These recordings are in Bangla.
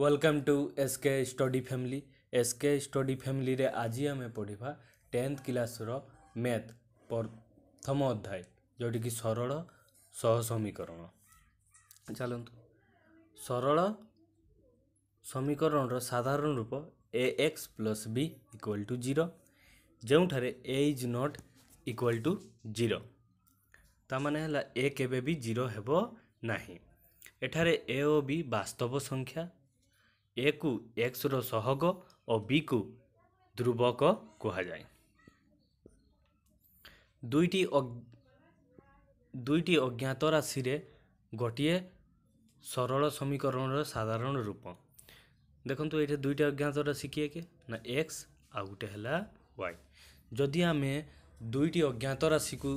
welcome to S K study family S K study ଫ୍ୟାମିଲିରେ ଆଜି ଆମେ ପଢ଼ିବା ଟେନ୍ଥ କ୍ଲାସ୍ର ମ୍ୟାଥ୍ ପ୍ରଥମ ଅଧ୍ୟାୟ ଯେଉଁଠିକି ସରଳ ସହ ସମୀକରଣ ଚାଲନ୍ତୁ ସରଳ ସମୀକରଣର ସାଧାରଣ ରୂପ a x plus b equal to zero ଯେଉଁଠାରେ a is not equal to zero ତା ମାନେ ହେଲା ଏ କେବେ ବି ଜିରୋ ହେବ ନାହିଁ ଏଠାରେ ଏ ଓ ବି ବାସ୍ତବ ସଂଖ୍ୟା ଏକୁ ଏକ୍ସର ସହଗ ଓ ବିକୁ ଧ୍ରୁବକ କୁହାଯାଏ ଦୁଇଟି ଦୁଇଟି ଅଜ୍ଞାତ ରାଶିରେ ଗୋଟିଏ ସରଳ ସମୀକରଣର ସାଧାରଣ ରୂପ ଦେଖନ୍ତୁ ଏଇଠି ଦୁଇଟି ଅଜ୍ଞାତ ରାଶି କିଏ କିଏ ନା ଏକ୍ସ ଆଉ ଗୋଟେ ହେଲା ୱାଇ ଯଦି ଆମେ ଦୁଇଟି ଅଜ୍ଞାତ ରାଶିକୁ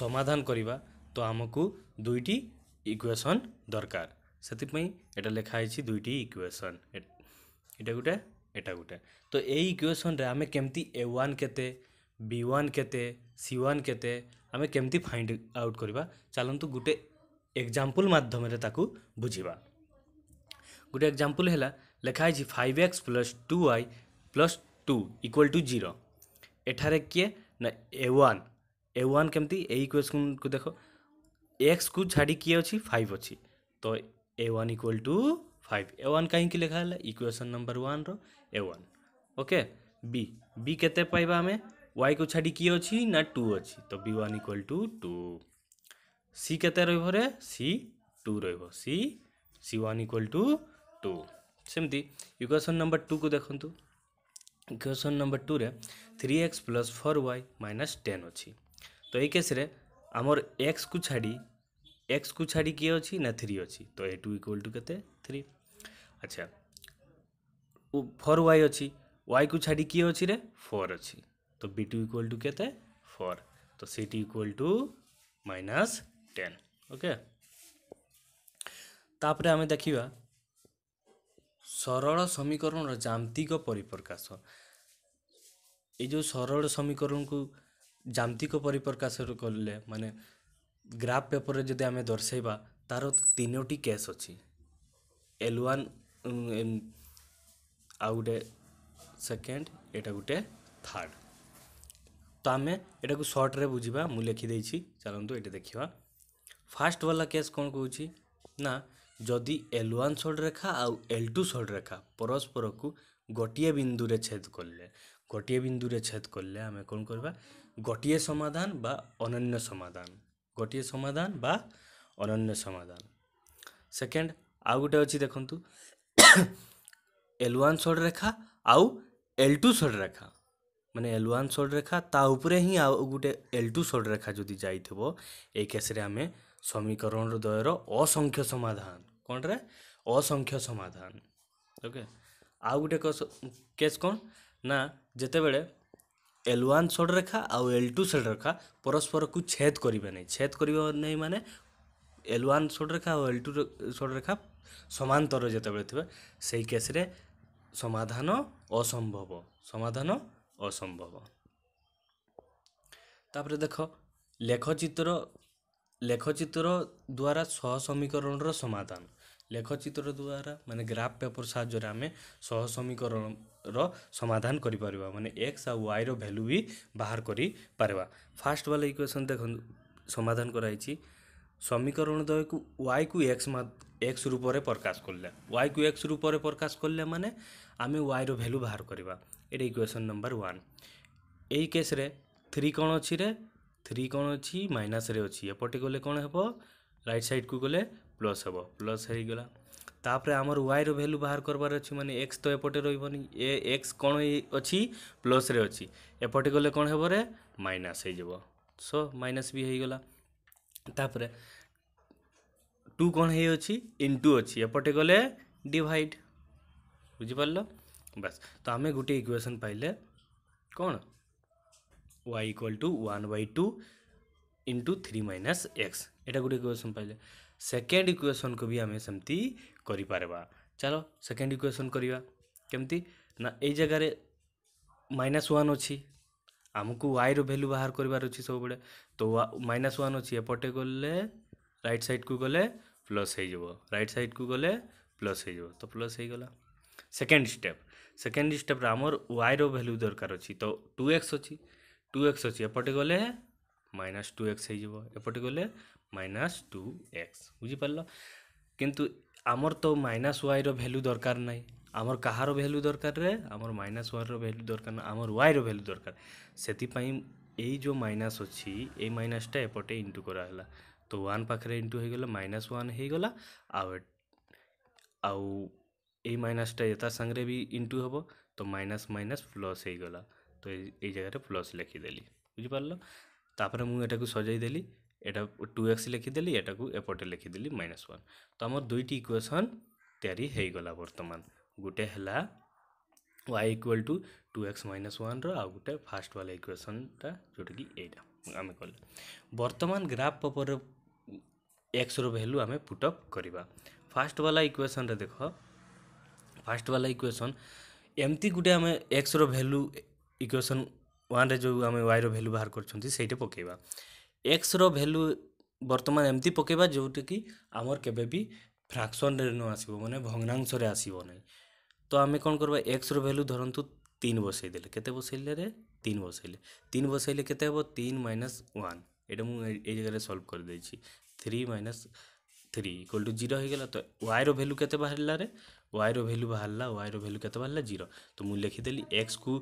ସମାଧାନ କରିବା ତ ଆମକୁ ଦୁଇଟି ଇକ୍ୱେସନ୍ ଦରକାର ସେଥିପାଇଁ ଏଇଟା ଲେଖା ହେଇଛି ଦୁଇଟି ଇକ୍ୱେସନ୍ ଏଇଟା ଗୋଟେ ଏଇଟା ଗୋଟେ ତ ଏଇ ଇକ୍ୱେସନ୍ରେ ଆମେ କେମିତି ଏ ୱାନ୍ କେତେ ବି ୱାନ୍ କେତେ ସି ୱାନ୍ କେତେ ଆମେ କେମିତି ଫାଇଣ୍ଡ ଆଉଟ୍ କରିବା ଚାଲନ୍ତୁ ଗୋଟେ ଏକ୍ଜାମ୍ପଲ୍ ମାଧ୍ୟମରେ ତାକୁ ବୁଝିବା ଗୋଟେ ଏକ୍ଜାମ୍ପଲ୍ ହେଲା ଲେଖା ହେଇଛି five x plus two y plus two equal to zero ଏଠାରେ କିଏ ନା ଏ ୱାନ୍ ଏ ୱାନ୍ କେମିତି ଏଇ ଇକ୍ୱେସନ୍କୁ ଦେଖ ଏକ୍ସକୁ ଛାଡ଼ି କିଏ ଅଛି ଫାଇଭ୍ ଅଛି ତ a one equal to five a one कहीं लिखा है इक्वेशन नंबर वन रो ओके बी बी केते पाइबा आम वाई को छाड़ी किए अच्छी ना टू अच्छी तो B one equal to two C के रे सी टू री C one equal to two सेमती इक्वेशन नंबर टू को देखु इक्वेशन नंबर टू रे three X plus four Y minus ten अच्छी तो ये केस आमर एक्स को छाड़ ଏକ୍ସକୁ ଛାଡ଼ି କିଏ ଅଛି ନା ଥ୍ରୀ ଅଛି ତ ଏ ଟୁ ଇକ୍ୱାଲ୍ ଟୁ କେତେ ଥ୍ରୀ ଆଚ୍ଛା ଫୋର୍ ୱାଇ ଅଛି ୱାଇକୁ ଛାଡ଼ି କିଏ ଅଛି ରେ ଫୋର୍ ଅଛି ତ ବି ଟୁ ଇକ୍ୱାଲ୍ ଟୁ କେତେ ଫୋର୍ ତ c two equal to minus ten okay ତାପରେ ଆମେ ଦେଖିବା ସରଳ ସମୀକରଣର ଯାନ୍ତ୍ରିକ ପରିପ୍ରକାଶ ଏଇ ଯେଉଁ ସରଳ ସମୀକରଣକୁ ଯାନ୍ତ୍ରିକ ପରିପ୍ରକାଶ କଲେ ମାନେ ଗ୍ରାଫ୍ ପେପର୍ରେ ଯଦି ଆମେ ଦର୍ଶାଇବା ତା'ର ତିନୋଟି କେସ୍ ଅଛି ଏଲ୍ ୱାନ୍ ଆଉ ଗୋଟେ ସେକେଣ୍ଡ ଏଇଟା ଗୋଟେ ଥାର୍ଡ଼ ତ ଆମେ ଏଟାକୁ ସର୍ଟରେ ବୁଝିବା ମୁଁ ଲେଖିଦେଇଛି ଚାଲନ୍ତୁ ଏଇଟା ଦେଖିବା ଫାର୍ଷ୍ଟ ବାଲା କେସ୍ କ'ଣ କହୁଛି ନା ଯଦି ଏଲ୍ ୱାନ୍ ସର୍ଟ ରେଖା ଆଉ ଏଲ୍ ଟୁ ସର୍ଟ ରେଖା ପରସ୍ପରକୁ ଗୋଟିଏ ବିନ୍ଦୁରେ ଛେଦ କଲେ ଗୋଟିଏ ବିନ୍ଦୁରେ ଛେଦ କଲେ ଆମେ କ'ଣ କରିବା ଗୋଟିଏ ସମାଧାନ ବା ଅନନ୍ୟ ସମାଧାନ ଗୋଟିଏ ସମାଧାନ ବା ଅନନ୍ୟ ସମାଧାନ ସେକେଣ୍ଡ ଆଉ ଗୋଟେ ଅଛି ଦେଖନ୍ତୁ ଏଲ୍ ୱାନ୍ ସର୍ଟ ରେଖା ଆଉ ଏଲ୍ ଟୁ ସର୍ଟ ରେଖା ମାନେ ଏଲ୍ ୱାନ୍ ସର୍ଟ ରେଖା ତା ଉପରେ ହିଁ ଆଉ ଗୋଟେ ଏଲ୍ ଟୁ ସର୍ଟ ରେଖା ଯଦି ଯାଇଥିବ ଏଇ କେସ୍ରେ ଆମେ ସମୀକରଣର ଦ୍ୱୟର ଅସଂଖ୍ୟ ସମାଧାନ କ'ଣରେ ଅସଂଖ୍ୟ ସମାଧାନ ଓକେ ଆଉ ଗୋଟେ କେସ୍ କ'ଣ ନା ଯେତେବେଳେ ଏଲ୍ ୱାନ୍ ସେଡ୍ ରେଖା ଆଉ ଏଲ୍ ଟୁ ସେଡ୍ ରେଖା ପରସ୍ପରକୁ ଛେଦ କରିବେ ନାହିଁ ଛେଦ କରିବ ନାହିଁ ମାନେ ଏଲ୍ ୱାନ୍ ସେଡ୍ ରେଖା ଆଉ ଏଲ୍ ଟୁ ସେଡ୍ ରେଖା ସମାନ୍ତର ଯେତେବେଳେ ଥିବେ ସେଇ କେସ୍ରେ ସମାଧାନ ଅସମ୍ଭବ ସମାଧାନ ଅସମ୍ଭବ ତା'ପରେ ଦେଖ ଲେଖଚିତ୍ର ଲେଖଚିତ୍ର ଦ୍ୱାରା ସହ ସମୀକରଣର ସମାଧାନ ଲେଖଚିତ୍ର ଦ୍ୱାରା ମାନେ ଗ୍ରାଫ୍ ପେପର୍ ସାହାଯ୍ୟରେ ଆମେ ସହ ସମୀକରଣର ସମାଧାନ କରିପାରିବା ମାନେ ଏକ୍ସ ଆଉ ୱାଇର ଭ୍ୟାଲ୍ୟୁ ବି ବାହାର କରିପାରିବା ଫାର୍ଷ୍ଟ ବାଲା ଇକ୍ୱେସନ୍ ଦେଖନ୍ତୁ ସମାଧାନ କରାଯାଇଛି সমীকরণ দ্বয়কু ওয়াইকু এক্স এক্স রূপরে প্রকাশ করলে ওয়াইকু এক্স রূপরে প্রকাশ করলে মানে আমি ওয়াইর ভ্যালু বাহার করা এটা ইকুয়েসন নম্বর ওয়ান এই কেসরে থ্রি কণ অছি রে থ্রি কণ অছি মাইনাসরে অছি এপটে গলে কণ হব রাইট সাইডকু গলে ପ୍ଲସ୍ ହେବ ପ୍ଲସ୍ ହେଇଗଲା ତାପରେ ଆମର ୱାଇର ଭ୍ୟାଲ୍ୟୁ ବାହାର କରିବାର ଅଛି ମାନେ ଏକ୍ସ ତ ଏପଟେ ରହିବନି ଏ ଏକ୍ସ କ'ଣ ଅଛି ପ୍ଲସ୍ରେ ଅଛି ଏପଟେ ଗଲେ କ'ଣ ହେବ ରେ ମାଇନାସ୍ ହେଇଯିବ ସୋ ମାଇନାସ୍ ବି ହେଇଗଲା ତାପରେ ଟୁ କ'ଣ ହେଇଅଛି ଇଣ୍ଟୁ ଅଛି ଏପଟେ ଗଲେ ଡିଭାଇଡ଼ ବୁଝିପାରିଲ ବାସ୍ ତ ଆମେ ଗୋଟିଏ ଇକ୍ୱେସନ୍ ପାଇଲେ କ'ଣ y equal to one by two into three minus x ଏଇଟା ଗୋଟେ ଇକ୍ୱେସନ୍ ପାଇଲେ सेकेंड इक्वेसन को भी आम सेमती करवा चलो सेकेंड इक्वेसन करवा केमती ना ये जगार माइनस वन अच्छी आमको वाई रैल्यू बाहर करार अच्छे सब बड़े तो माइनस वन अच्छी एपटे गले रईट सैड को गले प्लस हो रईट सैड को गले प्लस हो तो प्लस हो गला सेकेंड स्टेप सेकेंड स्टेप आमर वाई रैल्यू दरकार अच्छी तो टू एक्स अच्छी टू एक्स अच्छी एपटे गले माइनास टू एक्स होपटे गले মাইনাস টু এক্স বুঝিপারল কিন্তু আমার তো মাইনাস ওয়াইর ভ্যালু দরকার নাই আমার কাহার ভ্যালু দরকার রে আমার মাইনাস ওয়াইর ভ্যালু দরকার না আমার ওয়াইর ভ্যালু দরকার সেপাই এই যে মাইনাস অছি এই মাইনাসটা এপটে ইন্টু করা হলা তো ওয়ান পাখে ইন্টু হয়ে গেল মাইনাস ওয়ান হয়ে গলা আউ আউ এই মাইনাসটা এটা সাংরে বি ইন্টু হব তো মাইনাস মাইনাস প্লস হয়ে গলা তো এই জায়গাটা প্লস লিখিদেলি বুঝিপারল তাপরে মু এটাকে সজাই দেলি এটা টু এক্স লিখিদেলি এটাকে এপটে লিখিদেলি মাইনাস ওয়ান তো আমার দুইটি ইকুয়েসন তৈরি হয়ে গলা বর্তমান গোটে হলা y equal to two x minus ওয়ানর আউ গোটে ফার্স্ট ওয়ালা ইকুয়েসনটা যেটাকি এইটা আমি কলে বর্তমান গ্রাফ উপরে এক্সর ভ্যালু আমি পুট অপ করা ফার্স্ট ওয়ালা ইকুয়েসনরে দেখ ফার্স্ট वाला इक्वेशन एमती गोटे आम एक्स रैल्यू इक्वेशन वन जो आम वाई रैल्यू बाहर करेटे पकईवा ଏକ୍ସର ଭ୍ୟାଲୁ ବର୍ତ୍ତମାନ ଏମିତି ପକାଇବା ଯେଉଁଟାକି ଆମର କେବେ ବି ଫ୍ରାକ୍ସନରେ ନ ଆସିବ ମାନେ ଭଗ୍ନାଂଶରେ ଆସିବ ନାହିଁ ତ ଆମେ କ'ଣ କରିବା ଏକ୍ସର ଭ୍ୟାଲୁ ଧରନ୍ତୁ ତିନି ବସାଇ ଦେଲେ କେତେ ବସାଇଲେ ତିନି ବସାଇଲେ ତିନି ବସାଇଲେ କେତେ ହେବ ତିନି ମାଇନସ୍ ୱାନ୍ ଏଇଟା ମୁଁ ଏଇ ଜାଗାରେ ସଲ୍ଭ କରିଦେଇଛି three minus three equal to zero ହେଇଗଲା ତ ୱାଇର ଭ୍ୟାଲୁ କେତେ ବାହାରିଲାରେ ୱାଇର ଭ୍ୟାଲୁ ବାହାରିଲା ୱାଇର ଭ୍ୟାଲୁ କେତେ ବାହାରିଲା ଜିରୋ ତ ମୁଁ ଲେଖିଦେଲି ଏକ୍ସକୁ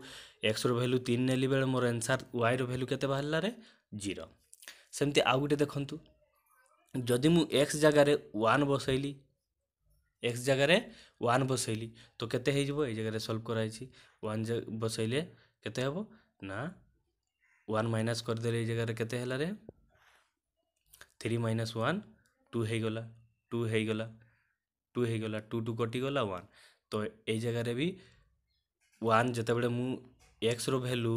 ଏକ୍ସର ଭ୍ୟାଲୁ ତିନି ନେଲି ବେଳେ ମୋର ଆନ୍ସାର୍ ୱାଇର ଭ୍ୟାଲୁ କେତେ ବାହାରିଲାରେ ଜିରୋ ସେମିତି ଆଉ ଗୋଟେ ଦେଖନ୍ତୁ ଯଦି ମୁଁ ଏକ୍ସ ଜାଗାରେ ୱାନ୍ ବସାଇଲି ଏକ୍ସ ଜାଗାରେ ୱାନ୍ ବସାଇଲି ତ କେତେ ହେଇଯିବ ଏଇ ଜାଗାରେ ସଲ୍ଭ କରାଯାଇଛି ୱାନ୍ ବସାଇଲେ କେତେ ହେବ ନା ୱାନ୍ ମାଇନସ୍ କରିଦେଲେ ଏଇ ଜାଗାରେ କେତେ ହେଲାରେ ଥ୍ରୀ ମାଇନସ୍ ୱାନ୍ ଟୁ ହେଇଗଲା ଟୁ ହେଇଗଲା ଟୁ ହେଇଗଲା ଟୁ ଟୁ କଟିଗଲା ୱାନ୍ ତ ଏଇ ଜାଗାରେ ବି ୱାନ୍ ଯେତେବେଳେ ମୁଁ ଏକ୍ସର ଭ୍ୟାଲୁ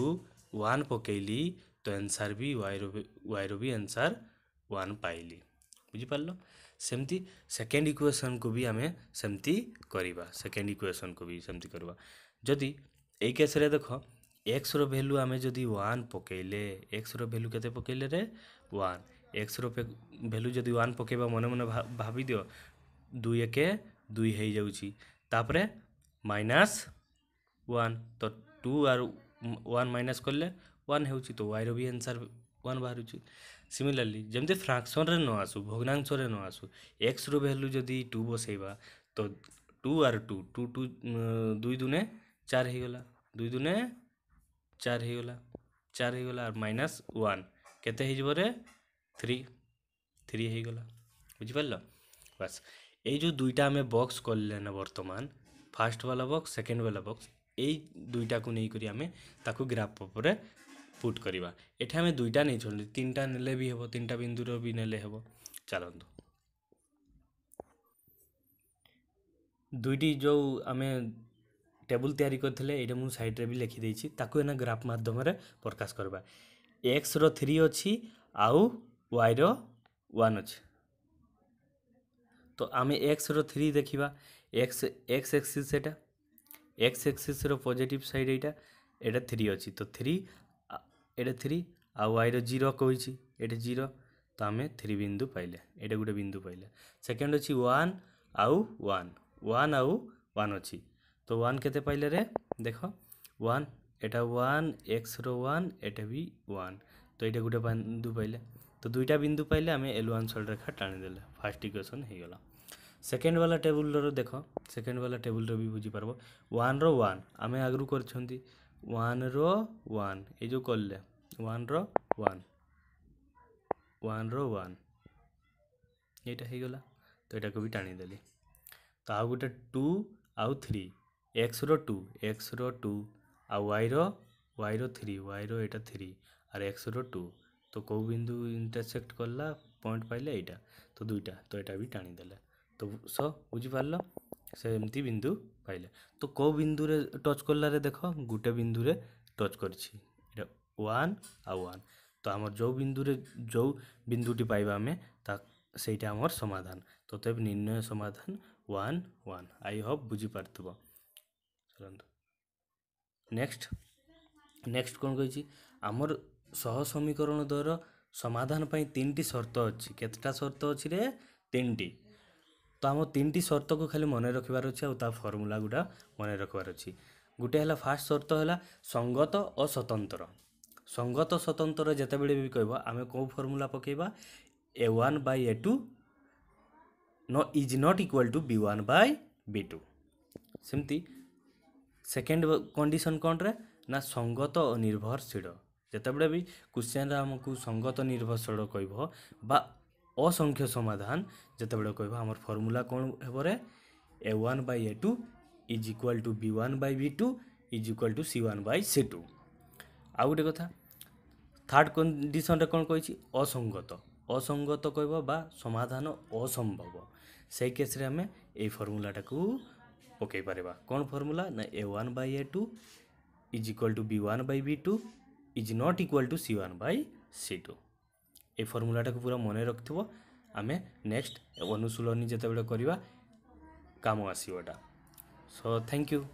ୱାନ୍ ପକାଇଲି তো ଆନ୍ସର୍ ବି ୱାଇର ୱାଇର ବି ଆନ୍ସର୍ ୱାନ୍ ପାଇଲି ବୁଝିପାରିଲ ସେମିତି ସେକେଣ୍ଡ ଇକ୍ୱେସନ୍କୁ ବି ଆମେ ସେମିତି କରିବା ସେକେଣ୍ଡ ଇକ୍ୱେସନ୍କୁ ବି ସେମିତି କରିବା ଯଦି ଏଇ କେସ୍ରେ ଦେଖ ଏକ୍ସର ଭ୍ୟାଲୁ ଆମେ ଯଦି ୱାନ୍ ପକାଇଲେ ଏକ୍ସର ଭ୍ୟାଲୁ କେତେ ପକାଇଲେ ରେ ୱାନ୍ ଏକ୍ସର ଭ୍ୟାଲୁ ଯଦି ୱାନ୍ ପକାଇବା ମନେ ମନେ ଭାବିଦିଅ ଦୁଇ ଏକ ଦୁଇ ହେଇଯାଉଛି ତାପରେ ମାଇନାସ୍ ୱାନ୍ ତ ଟୁ ଆର୍ ୱାନ୍ ମାଇନାସ୍ କଲେ ୱାନ୍ ହେଉଛି ତ ୱାଇର ବି ଆନ୍ସର୍ ୱାନ୍ ବାହାରୁଛି ସିମିଲାରଲି ଯେମିତି ଫ୍ରାକ୍ସନ୍ରେ ନ ଆସୁ ଭଗ୍ନାଂଶରେ ନ ଆସୁ ଏକ୍ସର ଭ୍ୟାଲ୍ୟୁ ଯଦି ଟୁ ବସେଇବା ତ two or two two two ଦୁଇ ଦୁନେ ଚାର ହେଇଗଲା ଦୁଇ ଦୁନେ ଚାର ହେଇଗଲା ଚାର ହେଇଗଲା ଆର୍ ମାଇନାସ୍ ୱାନ୍ କେତେ ହେଇଯିବ ରେ ଥ୍ରୀ ଥ୍ରୀ ହେଇଗଲା ବୁଝିପାରିଲ ବାସ୍ ଏଇ ଯେଉଁ ଦୁଇଟା ଆମେ ବକ୍ସ କଲେ ନା ବର୍ତ୍ତମାନ ଫାର୍ଷ୍ଟ ବାଲା ବକ୍ସ ସେକେଣ୍ଡ ବାଲା ବକ୍ସ ଏଇ ଦୁଇଟାକୁ ନେଇକରି ଆମେ ତାକୁ ଗ୍ରାଫ୍ ଉପରେ ପୁଟ୍ କରିବା ଏଠି ଆମେ ଦୁଇଟା ନେଇଛନ୍ତି ତିନିଟା ନେଲେ ବି ହେବ ତିନିଟା ବିନ୍ଦୁର ବି ନେଲେ ହେବ ଚାଲନ୍ତୁ ଦୁଇଟି ଯେଉଁ ଆମେ ଟେବୁଲ୍ ତିଆରି କରିଥିଲେ ଏଇଟା ମୁଁ ସାଇଡ଼୍ରେ ବି ଲେଖିଦେଇଛି ତାକୁ ଏଇନା ଗ୍ରାଫ୍ ମାଧ୍ୟମରେ ପ୍ରକାଶ କରିବା ଏକ୍ସର ଥ୍ରୀ ଅଛି ଆଉ ୱାଇର ୱାନ୍ ଅଛି ତ ଆମେ ଏକ୍ସର ଥ୍ରୀ ଦେଖିବା ଏକ୍ସ ଏକ୍ସ ଏକ୍ସିସ୍ ଏଇଟା ଏକ୍ସ ଏକ୍ସିସ୍ର পজিটিভ ସାଇଡ଼୍ ଏଇଟା ଏଇଟା ଥ୍ରୀ ଅଛି ତ ଥ୍ରୀ ଏଇଟା ଥ୍ରୀ ଆଉ ୱାଇର ଜିରୋ କହିଛି ଏଇଟା ଜିରୋ ତ ଆମେ ଥ୍ରୀ ବିନ୍ଦୁ ପାଇଲେ ଏଇଟା ଗୋଟେ ବିନ୍ଦୁ ପାଇଲେ ସେକେଣ୍ଡ ଅଛି ୱାନ୍ ଆଉ ୱାନ୍ ୱାନ୍ ଆଉ ୱାନ୍ ଅଛି ତ ୱାନ୍ କେତେ ପାଇଲେ ରେ ଦେଖ ୱାନ୍ এটা ওয়ান এক্সর ওয়ান এটা বি ওয়ান তো এটা গোটে বিন্দু পাইলে তো দুইটা বিন্দু পাইলে আমি এল ওয়ান সল্ট রেখা টাণিদেলে ফার্স্ট ইকুয়েসন হয়েগলা সেকেন্ড বালা টেবুলর দেখ সেকেন্ড বালা টেবুলর বি বুঝিপারব ওয়ানর ওয়ান আমি আগর করছেন ওয়ান রো ওয়ান এই যে করলে ওয়ান রো ওয়ান ওয়ান রো ওয়ান এইটা ହେଇଗଲା তো এটাকে বি টানিদেলি তো আউ গোটে টু আউ থ্রি এক্স এক্সর টু এক্স এক্সর টু আর ওয়াই ওয়াইর থ্রি ওয়াই ওয়াইর এটা থ্রি আর এক্স এক্সর টু তো কেউ বিন্দু ইন্টারসেক্ট করলা পয়েন্ট পাইলে এইটা তো দুইটা তো এটা বি টানি টানিদেলে তো স বুঝিপারল সেমতি বিন্দু ପାଇଲେ ତ କେଉଁ ବିନ୍ଦୁରେ ଟଚ୍ କଲାରେ ଦେଖ ଗୋଟେ ବିନ୍ଦୁରେ ଟଚ୍ କରିଛି ଏଇଟା ୱାନ୍ ଆଉ ୱାନ୍ ତ ଆମର ଯେଉଁ ବିନ୍ଦୁରେ ଯେଉଁ ବିନ୍ଦୁଟି ପାଇବା ଆମେ ତା ସେଇଟା ଆମର ସମାଧାନ ତଥାପି ନିର୍ଣ୍ଣୟ ସମାଧାନ ୱାନ୍ ୱାନ୍ ଆଇ ହୋପ୍ ବୁଝିପାରୁଥିବ ଚାଲନ୍ତୁ ନେକ୍ସଟ ନେକ୍ସଟ କ'ଣ କହିଛି ଆମର ସହ ସମୀକରଣ ଦ୍ୱାରା ସମାଧାନ ପାଇଁ ତିନିଟି ସର୍ତ୍ତ ଅଛି କେତେଟା ସର୍ତ୍ତ ଅଛି ରେ ତିନିଟି ଆମ ତିନିଟି ସର୍ତ୍ତକୁ ଖାଲି ମନେ ରଖିବାର ଅଛି ଆଉ ତା ଫର୍ମୁଲା ଗୁଡ଼ା ମନେ ରଖିବାର ଅଛି ଗୋଟିଏ ହେଲା ଫାର୍ଷ୍ଟ ସର୍ତ୍ତ ହେଲା ସଙ୍ଗତ ଓ ସ୍ୱତନ୍ତ୍ର ସଙ୍ଗତ ସ୍ୱତନ୍ତ୍ର ଯେତେବେଳେ ବି କହିବ ଆମେ କେଉଁ ଫର୍ମୁଲା ପକାଇବା a one by a two ନ is not equal to b one by b two ସେମିତି ସେକେଣ୍ଡ କଣ୍ଡିସନ୍ କ'ଣରେ ନା ସଙ୍ଗତ ଓ ନିର୍ଭରଶୀଳ ଯେତେବେଳେ ବି କୁଶ୍ଚିଆନ୍ରେ ଆମକୁ ସଙ୍ଗତ ନିର୍ଭରଶୀଳ କହିବ ବା ଅସଂଖ୍ୟ ସମାଧାନ ଯେତେବେଳେ କହିବା ଆମର ଫର୍ମୁଲା କ'ଣ ହେବରେ a one by a two is equal to b one by b two is equal to c one by c two ଆଉ ଗୋଟେ କଥା ଥାର୍ଡ଼ କଣ୍ଡିସନରେ କ'ଣ କହିଛି ଅସଙ୍ଗତ ଅସଙ୍ଗତ କହିବ ବା ସମାଧାନ ଅସମ୍ଭବ ସେଇ କେସ୍ରେ ଆମେ ଏଇ ଫର୍ମୁଲାଟାକୁ ପକାଇ ପାରିବା କ'ଣ ଫର୍ମୁଲା ନା a one by a two is equal to b one by b two is not equal to c one by c two এই ଫର୍ମୁଲାଟାକୁ ପୁରା ମନେ ରଖିଥିବ ଆମେ ନେକ୍ସଟ ଅନୁଶୀଳନୀ ଯେତେବେଳେ କରିବା କାମ ଆସିବ ଏଇଟା ସୋ ଥ୍ୟାଙ୍କ ୟୁ